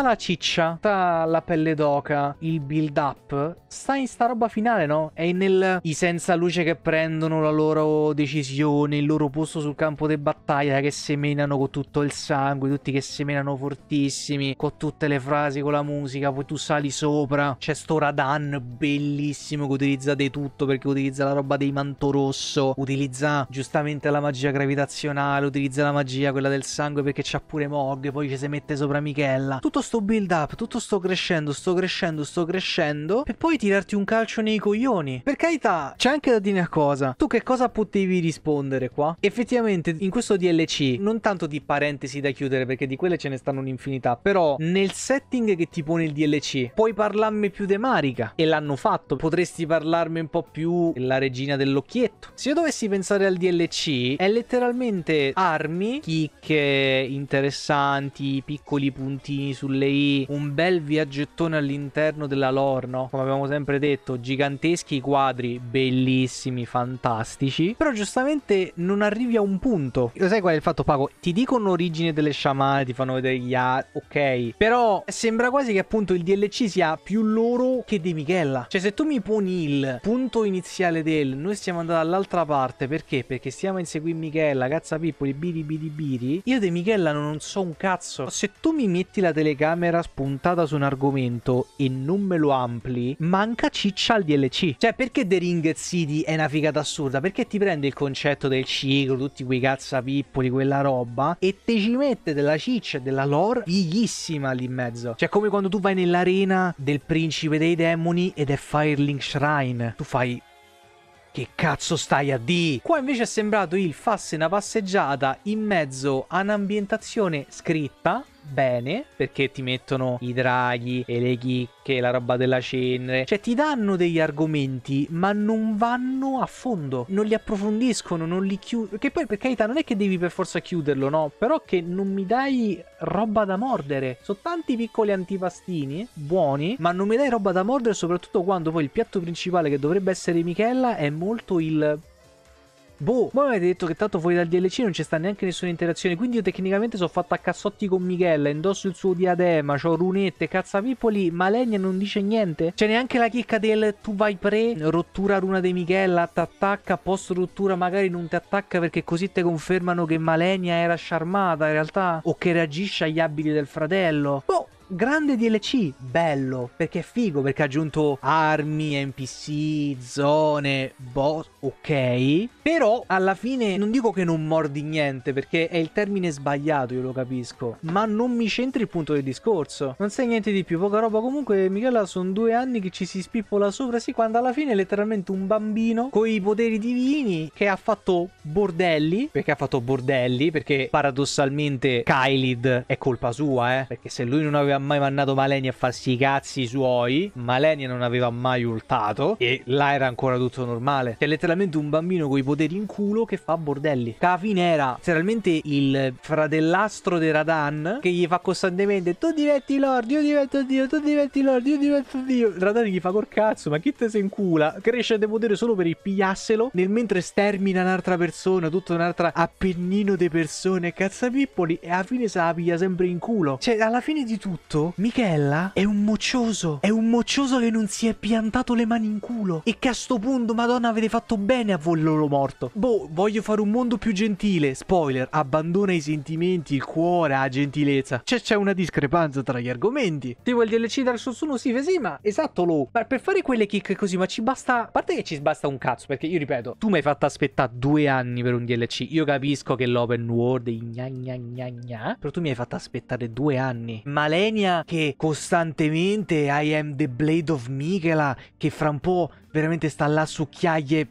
tutta la ciccia, tutta la pelle d'oca, il build up, sta in sta roba finale, no? È nel i senza luce che prendono la loro decisione, il loro posto sul campo di battaglia, che semenano con tutto il sangue, tutti che semenano fortissimi, con tutte le frasi, con la musica, poi tu sali sopra, c'è sto Radan bellissimo che utilizza di tutto perché utilizza la roba dei manto rosso, utilizza giustamente la magia gravitazionale, utilizza la magia quella del sangue perché c'ha pure Mog, poi ci si mette sopra Michela. Tutto sto build up, tutto sto crescendo, sto crescendo, sto crescendo, e poi tirarti un calcio nei coglioni. Per carità, c'è anche da dire una cosa. Tu che cosa potevi rispondere qua? Effettivamente, in questo DLC, non tanto di parentesi da chiudere, perché di quelle ce ne stanno un'infinità, però nel setting che ti pone il DLC, puoi parlarmi più de Marica, e l'hanno fatto. Potresti parlarmi un po' più della regina dell'occhietto. Se io dovessi pensare al DLC, è letteralmente armi, chicche interessanti, piccoli puntini sul sulle i, un bel viaggettone all'interno della lore, no? Come abbiamo sempre detto, giganteschi quadri, bellissimi, fantastici, però giustamente non arrivi a un punto. Lo sai qual è il fatto, Paco? Ti dicono origine delle sciamane, ti fanno vedere gli a... ok, però sembra quasi che appunto il DLC sia più loro che di Michela. Cioè se tu mi poni il punto iniziale del noi stiamo andando dall'altra parte, perché? Perché stiamo a inseguire Michella, cazza pippoli, biri biri biri, io di Michella non so un cazzo. Se tu mi metti la telecamera telecamera spuntata su un argomento e non me lo ampli, manca ciccia al DLC. Cioè, perché The Ring City è una figata assurda? Perché ti prende il concetto del ciclo, tutti quei cazzapippoli, quella roba, e te ci mette della ciccia e della lore fighissima lì in mezzo. Cioè, come quando tu vai nell'arena del principe dei demoni ed è Firelink Shrine. Tu fai... Che cazzo stai a di? Qua invece è sembrato il fasse una passeggiata in mezzo a un'ambientazione scritta bene perché ti mettono i draghi e le chicche, la roba della cenere, cioè ti danno degli argomenti ma non vanno a fondo, non li approfondiscono, non li chiudono, che poi per carità non è che devi per forza chiuderlo, no, però che non mi dai roba da mordere, sono tanti piccoli antipastini buoni, ma non mi dai roba da mordere soprattutto quando poi il piatto principale che dovrebbe essere Michela è molto il Boh, ma avete detto che tanto fuori dal DLC non c'è sta neanche nessuna interazione, quindi io tecnicamente sono fatto a cassotti con Michela, indosso il suo diadema, ho runette, cazzapipoli, ma Legna non dice niente. C'è neanche la chicca del tu vai pre, rottura runa di Michela, t'attacca, post rottura magari non ti attacca perché così te confermano che Malenia era sciarmata in realtà, o che reagisce agli abili del fratello. Boh, grande DLC, bello, perché è figo, perché ha aggiunto armi, NPC, zone, boss, ok, però alla fine non dico che non mordi niente, perché è il termine sbagliato, io lo capisco, ma non mi c'entri il punto del discorso, non sai niente di più, poca roba, comunque Michela sono due anni che ci si spippola sopra, sì, quando alla fine è letteralmente un bambino con i poteri divini che ha fatto bordelli, perché ha fatto bordelli, perché paradossalmente Kylid è colpa sua, eh, perché se lui non aveva mai mandato Malenia a farsi i cazzi suoi. Malenia non aveva mai urtato. E là era ancora tutto normale. C'è letteralmente un bambino con i poteri in culo che fa bordelli. Cavin era letteralmente il fratellastro di Radan che gli fa costantemente tu diventi Lord, io divento Dio, tu diventi Lord, io divento Dio. Radan gli fa col cazzo, ma chi te se incula? Cresce di potere solo per il pigliasselo nel mentre stermina un'altra persona, tutta un'altra appennino di persone, cazzapippoli e alla fine se la piglia sempre in culo. Cioè, alla fine di tutto fatto? Michela è un moccioso. È un moccioso che non si è piantato le mani in culo. E che a sto punto, madonna, avete fatto bene a voi loro morto. Boh, voglio fare un mondo più gentile. Spoiler, abbandona i sentimenti, il cuore, la gentilezza. Cioè, c'è una discrepanza tra gli argomenti. Devo il DLC dal Souls 1, sì, sì, ma esatto, Lou. Ma per fare quelle kick così, ma ci basta... A parte che ci basta un cazzo, perché io ripeto, tu mi hai fatto aspettare due anni per un DLC. Io capisco che l'open world è gna gna gna gna, però tu mi hai fatto aspettare due anni. Malenia linea che costantemente I am the blade of Michela che fra un po' veramente sta là su chiaie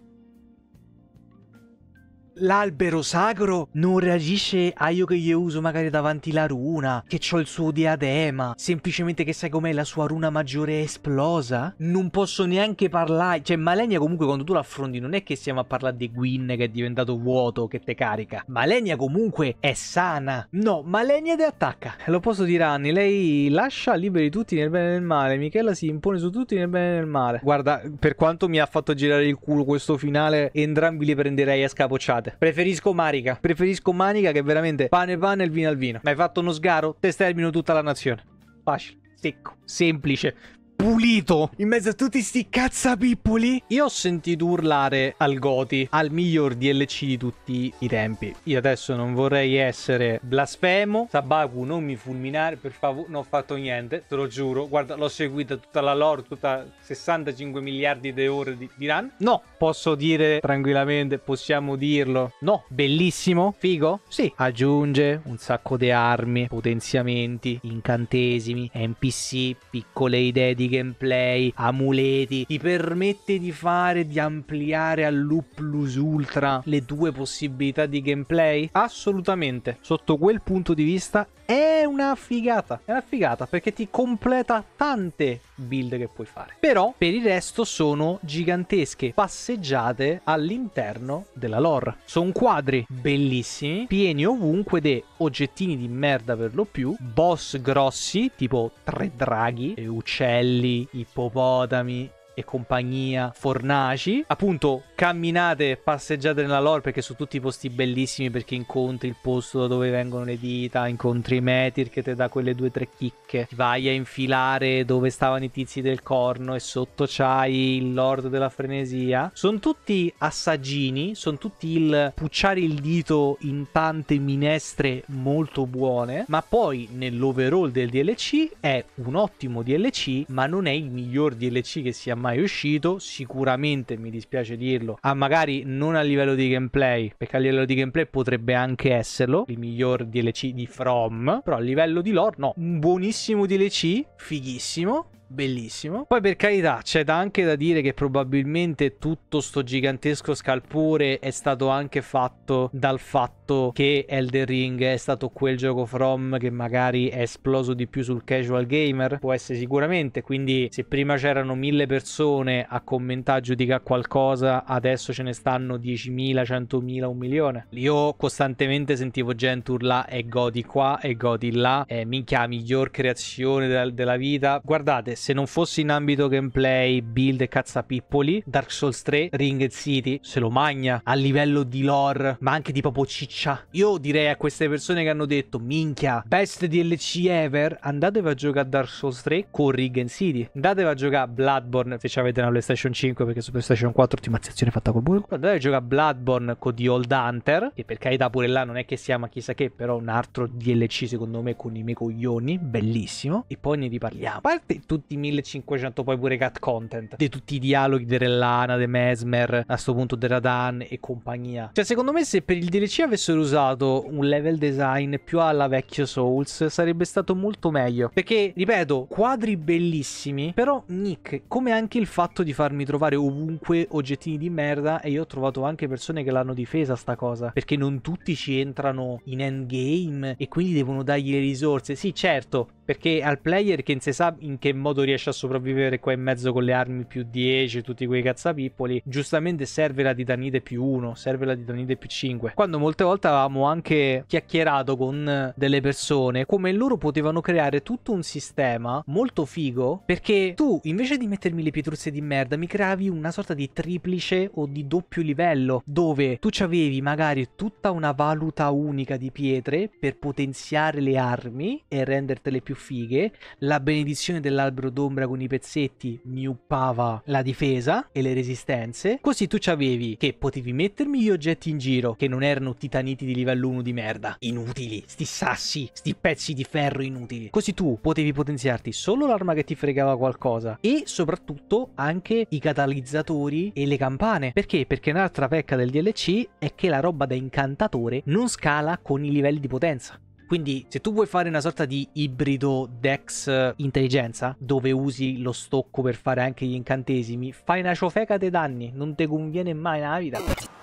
l'albero sacro non reagisce a io che io uso magari davanti la runa, che ho il suo diadema, semplicemente che sai com'è la sua runa maggiore esplosa? Non posso neanche parlare, cioè Malenia comunque quando tu l'affronti non è che stiamo a parlare di Gwyn che è diventato vuoto, che te carica. Malenia comunque è sana. No, Malenia ti attacca. Lo posso dire a Anni, lei lascia liberi tutti nel bene e nel male, Michela si impone su tutti nel bene e nel male. Guarda, per quanto mi ha fatto girare il culo questo finale, entrambi li prenderei a scapocciate scusate. Preferisco Marica. Preferisco Manica che veramente pane pane e il vino al vino. Ma hai fatto uno sgaro? Te stermino tutta la nazione. Facile, secco, semplice pulito in mezzo a tutti sti cazzapippoli. Io ho sentito urlare al Goti, al miglior DLC di tutti i tempi. Io adesso non vorrei essere blasfemo. Sabaku, non mi fulminare, per favore, non ho fatto niente, te lo giuro. Guarda, l'ho seguita tutta la lore, tutta 65 miliardi di ore di, di run. No, posso dire tranquillamente, possiamo dirlo. No, bellissimo, figo? Sì, aggiunge un sacco di armi, potenziamenti, incantesimi, NPC, piccole idee di gameplay, amuleti, ti permette di fare, di ampliare all'U plus ultra le tue possibilità di gameplay? Assolutamente, sotto quel punto di vista è una figata, è una figata perché ti completa tante build che puoi fare. Però per il resto sono gigantesche passeggiate all'interno della lore. Sono quadri bellissimi, pieni ovunque di oggettini di merda per lo più, boss grossi tipo tre draghi, uccelli, ippopotami, e compagnia Fornaci. Appunto, camminate, passeggiate nella lore perché sono tutti posti bellissimi perché incontri il posto da dove vengono le dita, incontri Metir che te dà quelle due o tre chicche, vai a infilare dove stavano i tizi del corno e sotto c'hai il lord della frenesia. Sono tutti assaggini, sono tutti il pucciare il dito in tante minestre molto buone, ma poi nell'overall del DLC è un ottimo DLC, ma non è il miglior DLC che si sia mai mai uscito. Sicuramente mi dispiace dirlo, ah, magari non a livello di gameplay, perché a livello di gameplay potrebbe anche esserlo il miglior DLC di From. Però a livello di lore, no, un buonissimo DLC, fighissimo bellissimo. Poi per carità c'è da anche da dire che probabilmente tutto sto gigantesco scalpore è stato anche fatto dal fatto che Elden Ring è stato quel gioco From che magari è esploso di più sul casual gamer, può essere sicuramente, quindi se prima c'erano mille persone a commentare, a giudicare qualcosa, adesso ce ne stanno 10.000, 100.000, un milione. Io costantemente sentivo gente urlare e godi qua e godi là, eh, minchia miglior creazione della vita. Guardate, se non fosse in ambito gameplay, build e cazzapippoli, Dark Souls 3, Ringed City se lo magna a livello di lore, ma anche di proprio ciccia. Io direi a queste persone che hanno detto, minchia, best DLC ever, andatevi a giocare a Dark Souls 3 con Ringed City. Andatevi a giocare a Bloodborne, se avete una PlayStation 5, perché su PlayStation 4 ottimizzazione fatta col buio. Andatevi a giocare a Bloodborne con The Old Hunter, che per carità pure là non è che sia ma chissà che, però un altro DLC secondo me con i miei coglioni, bellissimo. E poi ne riparliamo. A parte tutto tutti 1500 poi pure cat content di tutti i dialoghi di de Mesmer, a sto punto della Dan e compagnia. Cioè, secondo me se per il DLC avessero usato un level design più alla vecchia Souls sarebbe stato molto meglio. Perché, ripeto, quadri bellissimi, però Nick, come anche il fatto di farmi trovare ovunque oggettini di merda e io ho trovato anche persone che l'hanno difesa sta cosa, perché non tutti ci entrano in endgame e quindi devono dargli le risorse. Sì, certo, perché al player che non si sa in che modo soprattutto riesce a sopravvivere qua in mezzo con le armi più 10, tutti quei cazzapippoli, giustamente serve la titanide più 1, serve la titanide più 5. Quando molte volte avevamo anche chiacchierato con delle persone come loro potevano creare tutto un sistema molto figo perché tu invece di mettermi le pietruzze di merda mi creavi una sorta di triplice o di doppio livello dove tu avevi magari tutta una valuta unica di pietre per potenziare le armi e rendertele più fighe, la benedizione dell'albero perimetro d'ombra con i pezzetti mi uppava la difesa e le resistenze. Così tu c'avevi che potevi mettermi gli oggetti in giro che non erano titaniti di livello 1 di merda. Inutili, sti sassi, sti pezzi di ferro inutili. Così tu potevi potenziarti solo l'arma che ti fregava qualcosa e soprattutto anche i catalizzatori e le campane. Perché? Perché un'altra pecca del DLC è che la roba da incantatore non scala con i livelli di potenza. Quindi se tu vuoi fare una sorta di ibrido Dex eh, intelligenza, dove usi lo stocco per fare anche gli incantesimi, fai una ciofeca dei danni, non ti conviene mai nella vita.